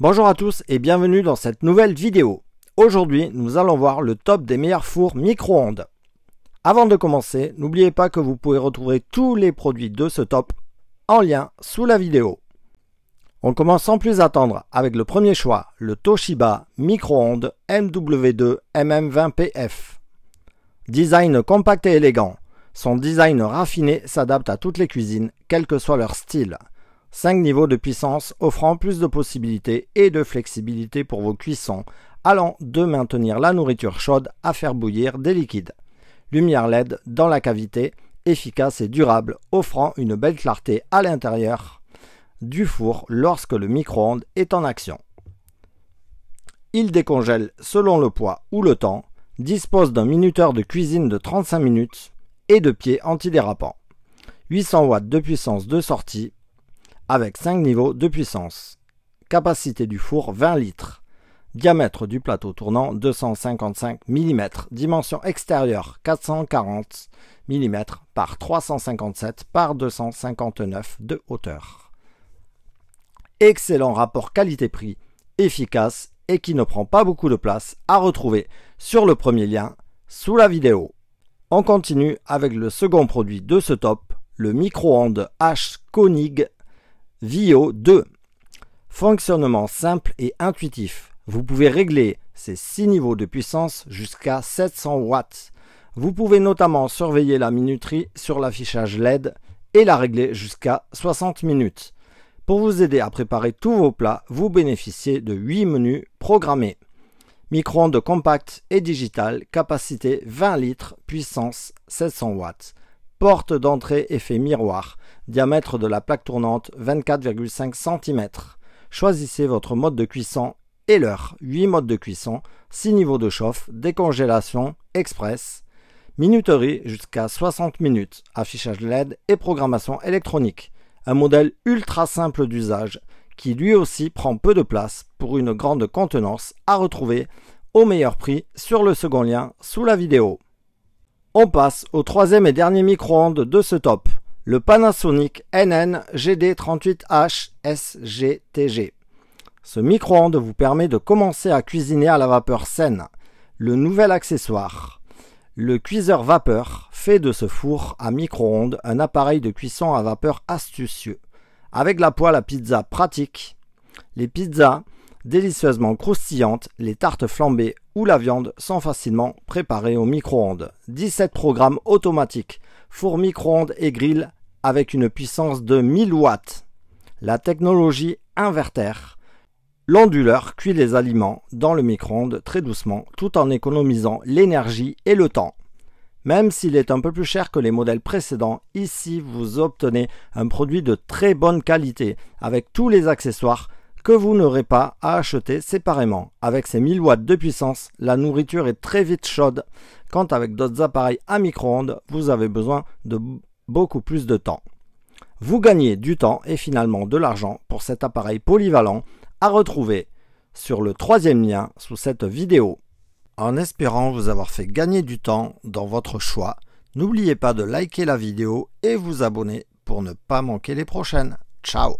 Bonjour à tous et bienvenue dans cette nouvelle vidéo. Aujourd'hui, nous allons voir le top des meilleurs fours micro-ondes. Avant de commencer, n'oubliez pas que vous pouvez retrouver tous les produits de ce top en lien sous la vidéo. On commence sans plus attendre avec le premier choix, le Toshiba micro-ondes MW2 MM20PF. Design compact et élégant. Son design raffiné s'adapte à toutes les cuisines, quel que soit leur style. 5 niveaux de puissance offrant plus de possibilités et de flexibilité pour vos cuissons, allant de maintenir la nourriture chaude à faire bouillir des liquides. Lumière LED dans la cavité, efficace et durable, offrant une belle clarté à l'intérieur du four lorsque le micro-ondes est en action. Il décongèle selon le poids ou le temps, dispose d'un minuteur de cuisine de 35 minutes et de pieds antidérapants. 800 watts de puissance de sortie avec 5 niveaux de puissance. Capacité du four 20 litres. Diamètre du plateau tournant 255 mm. Dimension extérieure 440 mm par 357 par 259 de hauteur. Excellent rapport qualité-prix, efficace et qui ne prend pas beaucoup de place à retrouver sur le premier lien sous la vidéo. On continue avec le second produit de ce top, le micro-ondes H Konig. VIO 2. Fonctionnement simple et intuitif. Vous pouvez régler ces 6 niveaux de puissance jusqu'à 700 watts. Vous pouvez notamment surveiller la minuterie sur l'affichage LED et la régler jusqu'à 60 minutes. Pour vous aider à préparer tous vos plats, vous bénéficiez de 8 menus programmés. Micro-ondes compact et digital, capacité 20 litres, puissance 700 watts porte d'entrée effet miroir, diamètre de la plaque tournante 24,5 cm. Choisissez votre mode de cuisson et l'heure, 8 modes de cuisson, 6 niveaux de chauffe, décongélation, express, minuterie jusqu'à 60 minutes, affichage LED et programmation électronique. Un modèle ultra simple d'usage qui lui aussi prend peu de place pour une grande contenance à retrouver au meilleur prix sur le second lien sous la vidéo. On passe au troisième et dernier micro-ondes de ce top, le Panasonic NN GD38H SGTG. Ce micro-ondes vous permet de commencer à cuisiner à la vapeur saine, le nouvel accessoire. Le cuiseur vapeur fait de ce four à micro-ondes un appareil de cuisson à vapeur astucieux. Avec la poêle à pizza pratique, les pizzas Délicieusement croustillantes, les tartes flambées ou la viande sont facilement préparées au micro-ondes. 17 programmes automatiques, four micro-ondes et grille avec une puissance de 1000 watts. La technologie inverter. L'onduleur cuit les aliments dans le micro-ondes très doucement tout en économisant l'énergie et le temps. Même s'il est un peu plus cher que les modèles précédents, ici vous obtenez un produit de très bonne qualité avec tous les accessoires que vous n'aurez pas à acheter séparément. Avec ses 1000 watts de puissance, la nourriture est très vite chaude, quand avec d'autres appareils à micro-ondes, vous avez besoin de beaucoup plus de temps. Vous gagnez du temps et finalement de l'argent pour cet appareil polyvalent à retrouver sur le troisième lien sous cette vidéo. En espérant vous avoir fait gagner du temps dans votre choix, n'oubliez pas de liker la vidéo et vous abonner pour ne pas manquer les prochaines. Ciao